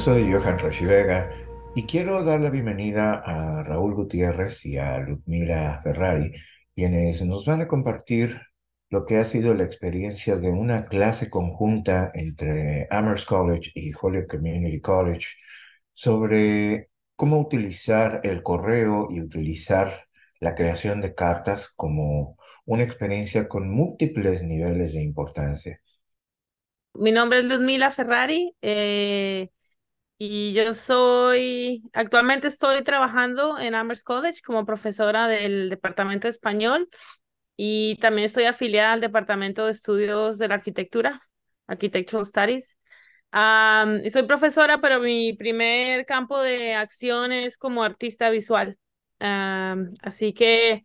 soy Johan Vega y quiero dar la bienvenida a Raúl Gutiérrez y a Ludmila Ferrari, quienes nos van a compartir lo que ha sido la experiencia de una clase conjunta entre Amherst College y Holyoke Community College sobre cómo utilizar el correo y utilizar la creación de cartas como una experiencia con múltiples niveles de importancia. Mi nombre es Ludmila Ferrari. Eh, y yo soy, actualmente estoy trabajando en Amherst College como profesora del Departamento Español y también estoy afiliada al Departamento de Estudios de la Arquitectura, Architectural Studies. Y soy profesora, pero mi primer campo de acción es como artista visual. así que,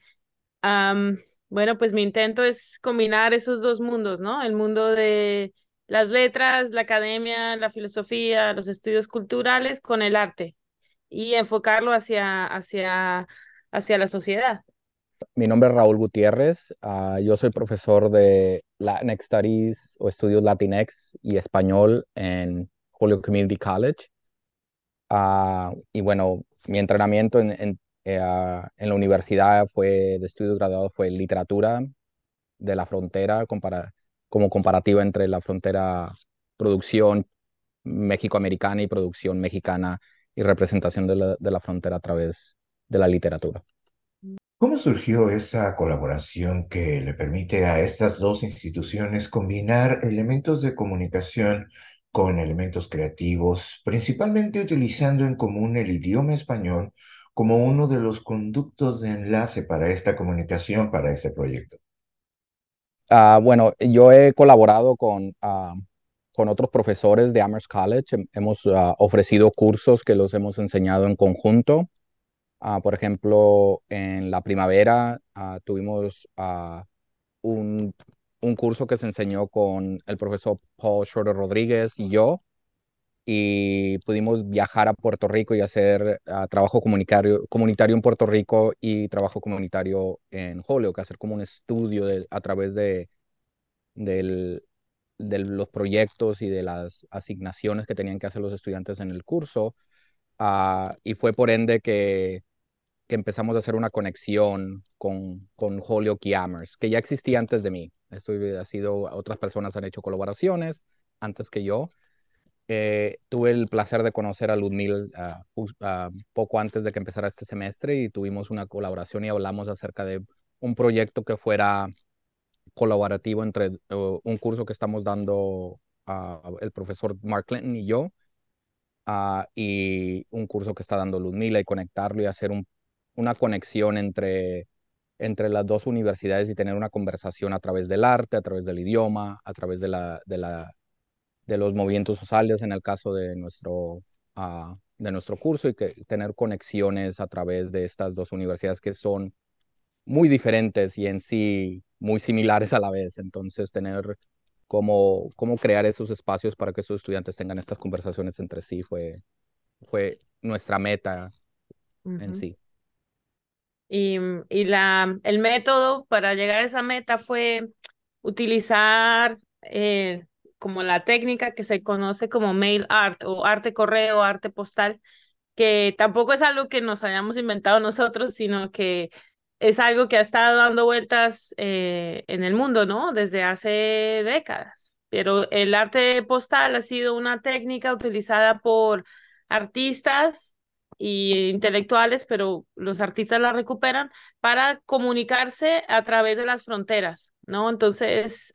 bueno, pues mi intento es combinar esos dos mundos, ¿no? El mundo de las letras, la academia, la filosofía, los estudios culturales con el arte y enfocarlo hacia, hacia, hacia la sociedad. Mi nombre es Raúl Gutiérrez, ah, yo soy profesor de Latinx Studies o estudios Latinx y español en Holyoke Community College. Ah, y bueno, mi entrenamiento eh, ah, en, la universidad fue de estudios graduados fue literatura de la frontera comparada como comparativa entre la frontera producción méxico-americana y producción mexicana y representación de la, frontera a través de la literatura. ¿Cómo surgió esa colaboración que le permite a estas dos instituciones combinar elementos de comunicación con elementos creativos, principalmente utilizando en común el idioma español como uno de los conductos de enlace para esta comunicación, para este proyecto? Ah, bueno, yo he colaborado ah, con, otros profesores de Amherst College. Hemos ah, ofrecido cursos que los hemos enseñado en conjunto. por ejemplo, en la primavera tuvimos un, un, curso que se enseñó con el profesor Paul Schroeder Rodríguez y yo y pudimos viajar a Puerto Rico y hacer ah, trabajo comunitario, comunitario en Puerto Rico y trabajo comunitario en Holyoke, hacer como un estudio a través de, los proyectos y de las asignaciones que tenían que hacer los estudiantes en el curso. Ah, y fue por ende que, empezamos a hacer una conexión con, con Holyoke y que ya existía antes de mí. sido, otras personas han hecho colaboraciones antes que yo, eh, tuve el placer de conocer a Ludmila ah, ah, poco antes de que empezara este semestre y tuvimos una colaboración y hablamos acerca de un proyecto que fuera colaborativo entre un curso que estamos dando el profesor Mark Clinton y yo ah, y un curso que está dando Ludmila y conectarlo y hacer una conexión entre, entre las dos universidades y tener una conversación a través del arte, a través del idioma, a través de la, de la de los movimientos sociales en el caso de nuestro, ah, de nuestro curso y que tener conexiones a través de estas dos universidades que son muy diferentes y en sí muy similares a la vez. Entonces, tener cómo, cómo crear esos espacios para que sus estudiantes tengan estas conversaciones entre sí fue, fue nuestra meta en sí. Y, la, el método para llegar a esa meta fue utilizar eh, como la técnica que se conoce como mail art o arte correo, arte postal, que tampoco es algo que nos hayamos inventado nosotros, sino que es algo que ha estado dando vueltas eh, en el mundo, ¿no? Desde hace décadas. Pero el arte postal ha sido una técnica utilizada por artistas y intelectuales, pero los artistas la recuperan para comunicarse a través de las fronteras, ¿no? Entonces,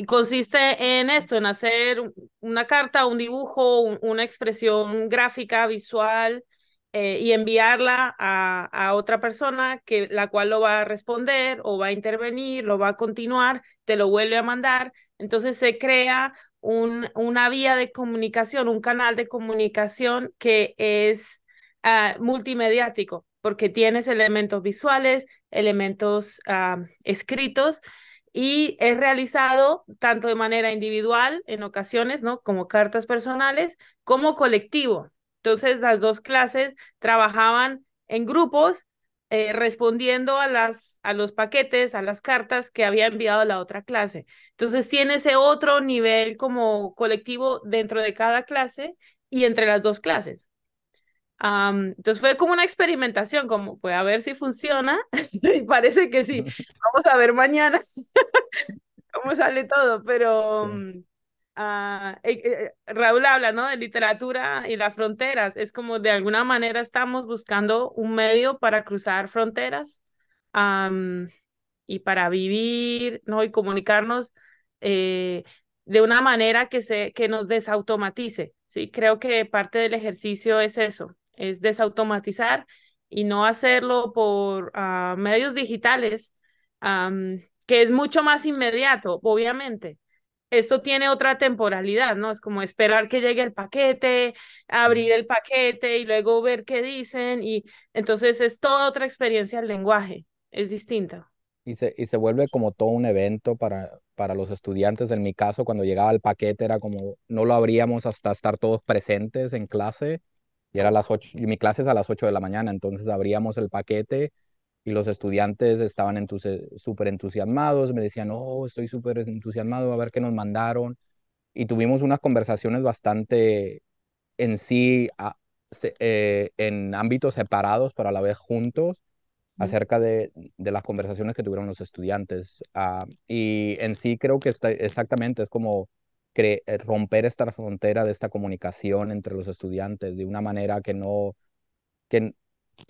y consiste en esto, en hacer una carta, un dibujo, una expresión gráfica, visual, eh, y enviarla a, otra persona que la cual lo va a responder o va a intervenir, lo va a continuar, te lo vuelve a mandar. Entonces se crea un, una vía de comunicación, un canal de comunicación que es ah, multimediático porque tienes elementos visuales, elementos ah, escritos y es realizado tanto de manera individual en ocasiones, ¿no? Como cartas personales, como colectivo. Entonces, las dos clases trabajaban en grupos eh, respondiendo a, las, a los paquetes, a las cartas que había enviado la otra clase. Entonces, tiene ese otro nivel como colectivo dentro de cada clase y entre las dos clases entonces fue como una experimentación, como pues a ver si funciona, y parece que sí, vamos a ver mañana cómo sale todo, pero mm, ah, eh, eh, Raúl habla, ¿no? De literatura y las fronteras, es como de alguna manera estamos buscando un medio para cruzar fronteras y para vivir, ¿no? Y comunicarnos eh, de una manera que, se, que nos desautomatice. Sí, creo que parte del ejercicio es eso, es desautomatizar y no hacerlo por ah, medios digitales, que es mucho más inmediato, obviamente. Esto tiene otra temporalidad, ¿no? Es como esperar que llegue el paquete, abrir el paquete y luego ver qué dicen. Y entonces es toda otra experiencia el lenguaje, es distinta. Y se, y se vuelve como todo un evento para, para los estudiantes. En mi caso, cuando llegaba el paquete era como no lo abríamos hasta estar todos presentes en clase y era las 8, y mi clase es a las 8 de la mañana, entonces abríamos el paquete y los estudiantes estaban súper entusiasmados, me decían, oh, estoy súper entusiasmado, a ver qué nos mandaron, y tuvimos unas conversaciones bastante en sí, eh, en ámbitos separados, pero a la vez juntos, acerca de, las conversaciones que tuvieron los estudiantes. Ah, y en sí creo que exactamente es como eh, romper esta frontera de esta comunicación entre los estudiantes de una manera que no, que,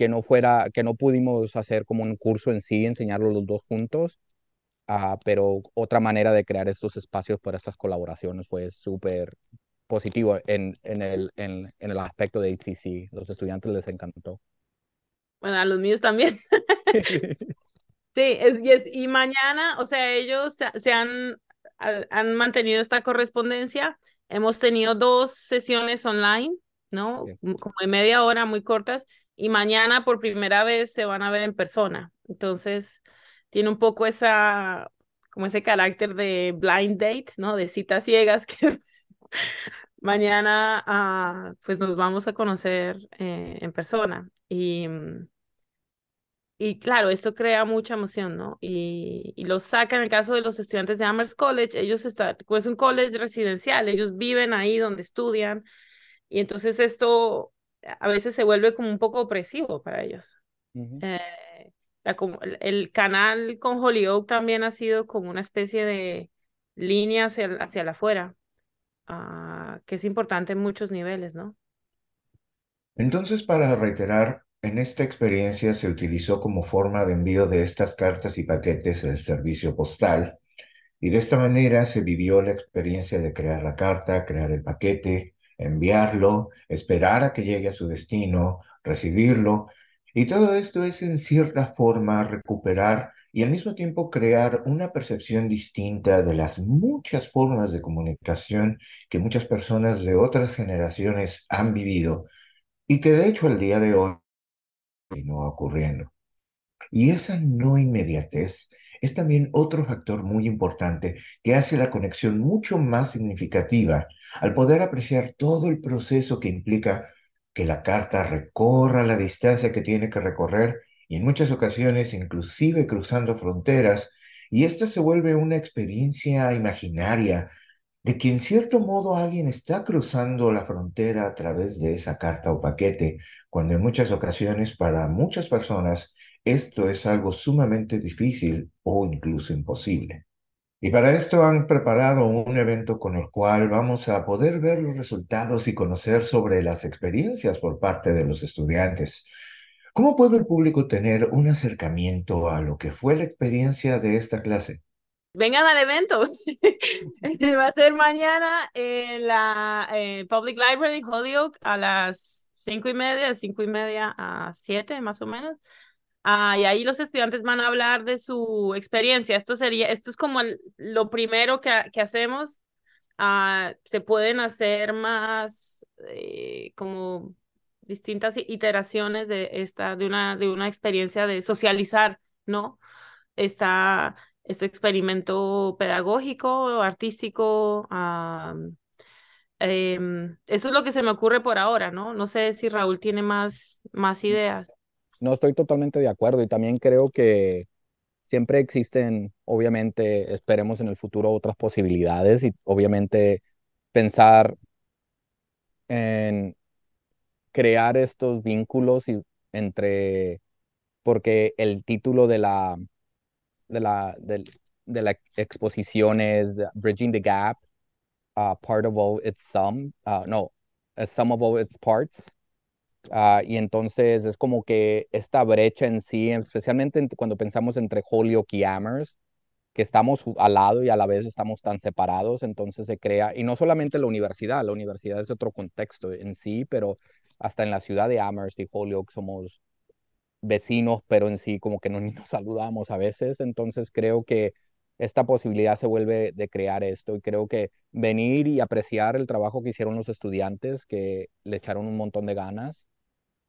no fuera, que no pudimos hacer como un curso en sí, enseñarlo los dos juntos, ah, pero otra manera de crear estos espacios para estas colaboraciones fue súper positivo en, en, el, en, el aspecto de ICC. Los estudiantes les encantó. Bueno, a los míos también. sí, es, y mañana, o sea, ellos se han han mantenido esta correspondencia. Hemos tenido dos sesiones online, ¿no? Como de media hora, muy cortas, y mañana por primera vez se van a ver en persona. Entonces, tiene un poco esa, como ese carácter de blind date, ¿no? De citas ciegas que mañana, ah, pues nos vamos a conocer eh, en persona. Y mm, y claro, esto crea mucha emoción, ¿no? Y, lo saca en el caso de los estudiantes de Amherst College, ellos están, pues es un college residencial, ellos viven ahí donde estudian, y entonces esto a veces se vuelve como un poco opresivo para ellos. Eh, el canal con Holyoke también ha sido como una especie de línea hacia, hacia la afuera, ah, que es importante en muchos niveles, ¿no? Entonces, para reiterar, en esta experiencia se utilizó como forma de envío de estas cartas y paquetes el servicio postal y de esta manera se vivió la experiencia de crear la carta, crear el paquete, enviarlo, esperar a que llegue a su destino, recibirlo y todo esto es en cierta forma recuperar y al mismo tiempo crear una percepción distinta de las muchas formas de comunicación que muchas personas de otras generaciones han vivido y que de hecho al día de hoy no ocurriendo. Y esa no inmediatez es también otro factor muy importante que hace la conexión mucho más significativa al poder apreciar todo el proceso que implica que la carta recorra la distancia que tiene que recorrer y en muchas ocasiones inclusive cruzando fronteras, y esta se vuelve una experiencia imaginaria de que en cierto modo alguien está cruzando la frontera a través de esa carta o paquete, cuando en muchas ocasiones para muchas personas esto es algo sumamente difícil o incluso imposible. Y para esto han preparado un evento con el cual vamos a poder ver los resultados y conocer sobre las experiencias por parte de los estudiantes. ¿Cómo puede el público tener un acercamiento a lo que fue la experiencia de esta clase? vengan al evento. Va a ser mañana en la Public Library Holyoke a las cinco y media, cinco y media a siete más o menos. Ah, y ahí los estudiantes van a hablar de su experiencia. Esto sería, esto es como lo primero que, que hacemos. Ah, se pueden hacer más eh, como distintas iteraciones de esta, de una, de una experiencia de socializar, ¿no? Está este experimento pedagógico, artístico. Ah, em, eso es lo que se me ocurre por ahora, ¿no? No sé si Raúl tiene más, más mm. ideas. No, estoy totalmente de acuerdo y también creo que siempre existen, obviamente, esperemos en el futuro otras posibilidades y obviamente pensar en crear estos vínculos entre, porque el título de la, de la, de, de la exposición es Bridging the Gap, uh, Part of All Its Sum, uh, no, a Sum of All Its Parts. Uh, y entonces es como que esta brecha en sí, especialmente cuando pensamos entre Holyoke y Amherst, que estamos al lado y a la vez estamos tan separados, entonces se crea, y no solamente la universidad, la universidad es otro contexto en sí, pero hasta en la ciudad de Amherst y Holyoke somos vecinos, pero en sí como que no ni nos saludamos a veces. Entonces creo que esta posibilidad se vuelve de crear esto y creo que venir y apreciar el trabajo que hicieron los estudiantes, que le echaron un montón de ganas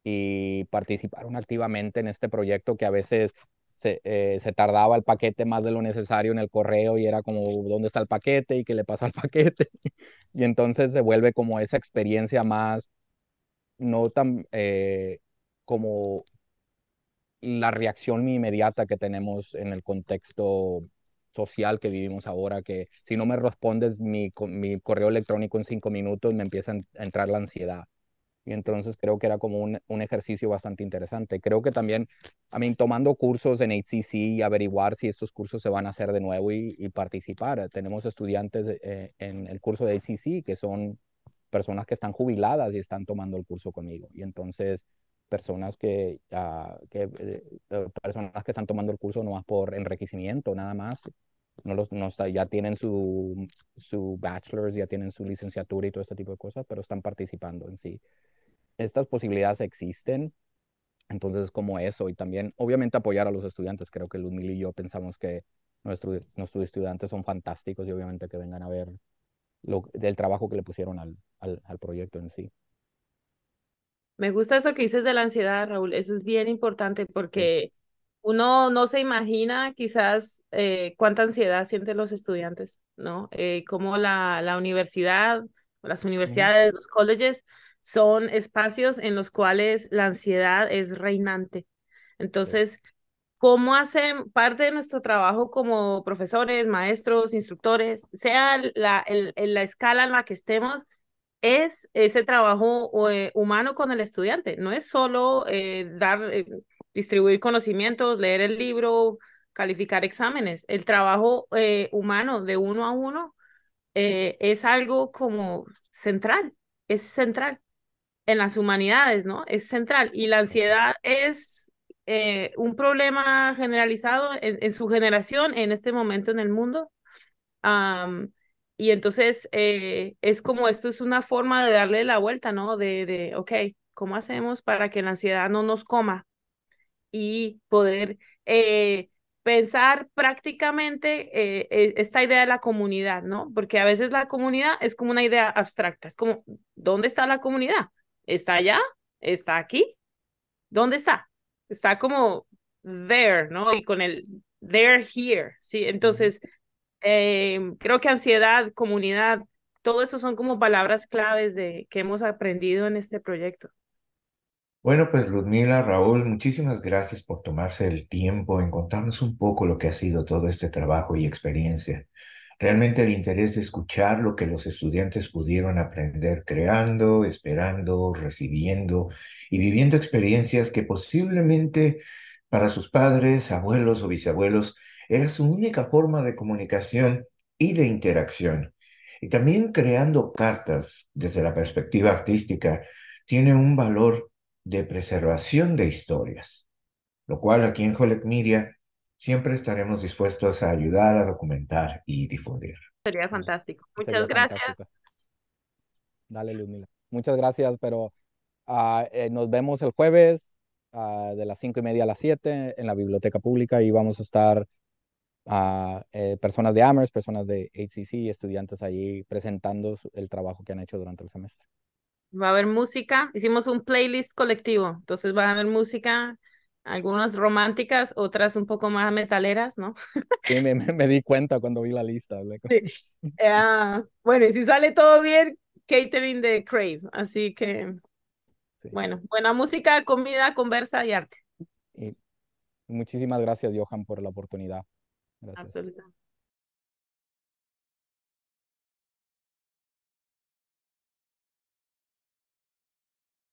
y participaron activamente en este proyecto que a veces se, eh, se, tardaba el paquete más de lo necesario en el correo y era como, ¿dónde está el paquete? ¿Y qué le pasa al paquete? y entonces se vuelve como esa experiencia más, no tan eh, como la reacción inmediata que tenemos en el contexto social que vivimos ahora, que si no me respondes mi, mi correo electrónico en cinco minutos, me empieza a entrar la ansiedad. Y entonces creo que era como un, ejercicio bastante interesante. Creo que también, a mí, tomando cursos en HCC y averiguar si estos cursos se van a hacer de nuevo y, participar. Tenemos estudiantes eh, en el curso de HCC que son personas que están jubiladas y están tomando el curso conmigo. Y entonces personas que, ah, eh, eh, personas que están tomando el curso no más por enriquecimiento, nada más. No los, ya tienen su, su bachelor's, ya tienen su licenciatura y todo este tipo de cosas, pero están participando en sí. Estas posibilidades existen, entonces como eso, y también obviamente apoyar a los estudiantes. Creo que Ludmila y yo pensamos que nuestros nuestros estudiantes son fantásticos y obviamente que vengan a ver lo, el trabajo que le pusieron al proyecto en sí. Me gusta eso que dices de la ansiedad, Raúl. Eso es bien importante porque uno no se imagina quizás eh, cuánta ansiedad sienten los estudiantes, ¿no? Eh, como la, la universidad, las universidades, los colleges son espacios en los cuales la ansiedad es reinante. Entonces, cómo hacen parte de nuestro trabajo como profesores, maestros, instructores, sea la, el, la escala en la que estemos, es ese trabajo eh, humano con el estudiante. No es solo eh, dar, eh, distribuir conocimientos, leer el libro, calificar exámenes. El trabajo humano de uno a uno es algo como central, es central en las humanidades, ¿no? Es central. Y la ansiedad es un problema generalizado en, su generación, en este momento en el mundo. Y entonces eh, es como esto es una forma de darle la vuelta, ¿no? De, de, ok, ¿cómo hacemos para que la ansiedad no nos coma? Y poder eh, pensar prácticamente eh, e, esta idea de la comunidad, ¿no? Porque a veces la comunidad es como una idea abstracta, es como, ¿dónde está la comunidad? ¿Está allá? ¿Está aquí? ¿Dónde está? Está como there, ¿no? Y con el there here, ¿sí? Entonces, Em, creo que ansiedad, comunidad, todo eso son como palabras claves de, que hemos aprendido en este proyecto. Bueno, pues Ludmila, Raúl, muchísimas gracias por tomarse el tiempo en contarnos un poco lo que ha sido todo este trabajo y experiencia. Realmente el interés de escuchar lo que los estudiantes pudieron aprender creando, esperando, recibiendo y viviendo experiencias que posiblemente para sus padres, abuelos o bisabuelos era su única forma de comunicación y de interacción. Y también creando cartas desde la perspectiva artística tiene un valor de preservación de historias, lo cual aquí en Jolek Media siempre estaremos dispuestos a ayudar a documentar y difundir. Sería fantástico. Muchas gracias. Dale, Ludmila. Muchas gracias, pero ah, eh, nos vemos el jueves ah, de las cinco y media a las siete en la biblioteca pública y vamos a estar a eh, personas de Amherst, personas de HCC, estudiantes ahí presentando el trabajo que han hecho durante el semestre. Va a haber música, hicimos un playlist colectivo, entonces va a haber música, algunas románticas, otras un poco más metaleras, ¿no? Sí, me, di cuenta cuando vi la lista. Sí. Ah, bueno, y si sale todo bien, catering de Crave, así que, sí. bueno, buena música, comida, conversa y arte. muchísimas gracias, Johan, por la oportunidad. Gracias. Absolutamente.